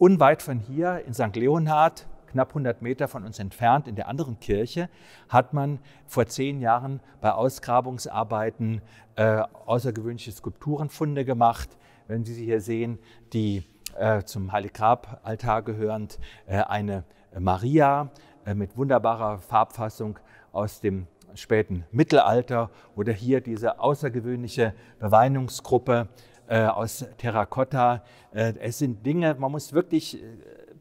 Unweit von hier in St. Leonhard, knapp 100 Meter von uns entfernt, in der anderen Kirche, hat man vor zehn Jahren bei Ausgrabungsarbeiten äh, außergewöhnliche Skulpturenfunde gemacht. Wenn Sie sie hier sehen, die äh, zum Heiliggrab-Altar gehörend äh, eine Maria äh, mit wunderbarer Farbfassung aus dem späten Mittelalter oder hier diese außergewöhnliche Beweinungsgruppe äh, aus Terrakotta. Äh, es sind Dinge, man muss wirklich äh,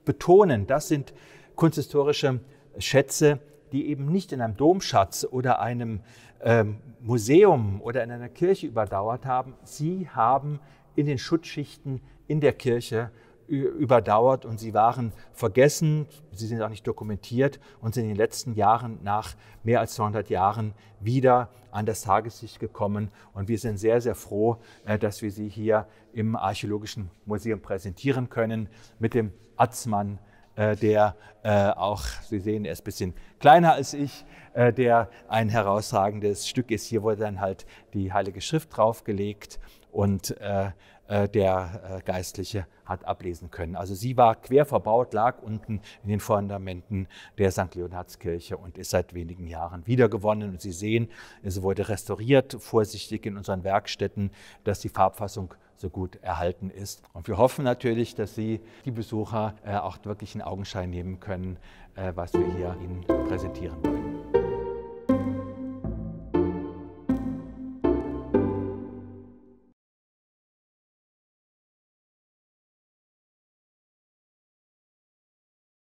betonen, das sind kunsthistorische Schätze, die eben nicht in einem Domschatz oder einem ähm, Museum oder in einer Kirche überdauert haben. Sie haben in den Schutzschichten in der Kirche überdauert und sie waren vergessen, sie sind auch nicht dokumentiert und sind in den letzten Jahren nach mehr als 200 Jahren wieder an das Tageslicht gekommen. Und wir sind sehr, sehr froh, äh, dass wir sie hier im Archäologischen Museum präsentieren können mit dem Atzmann, äh, der äh, auch, Sie sehen, er ist ein bisschen kleiner als ich, der ein herausragendes Stück ist. Hier wurde dann halt die Heilige Schrift draufgelegt und äh, äh, der äh, Geistliche hat ablesen können. Also sie war quer verbaut, lag unten in den Fundamenten der St. Leonhardskirche und ist seit wenigen Jahren wiedergewonnen. Und Sie sehen, es wurde restauriert, vorsichtig in unseren Werkstätten, dass die Farbfassung so gut erhalten ist. Und wir hoffen natürlich, dass Sie die Besucher äh, auch wirklich in Augenschein nehmen können, was wir hier Ihnen präsentieren wollen.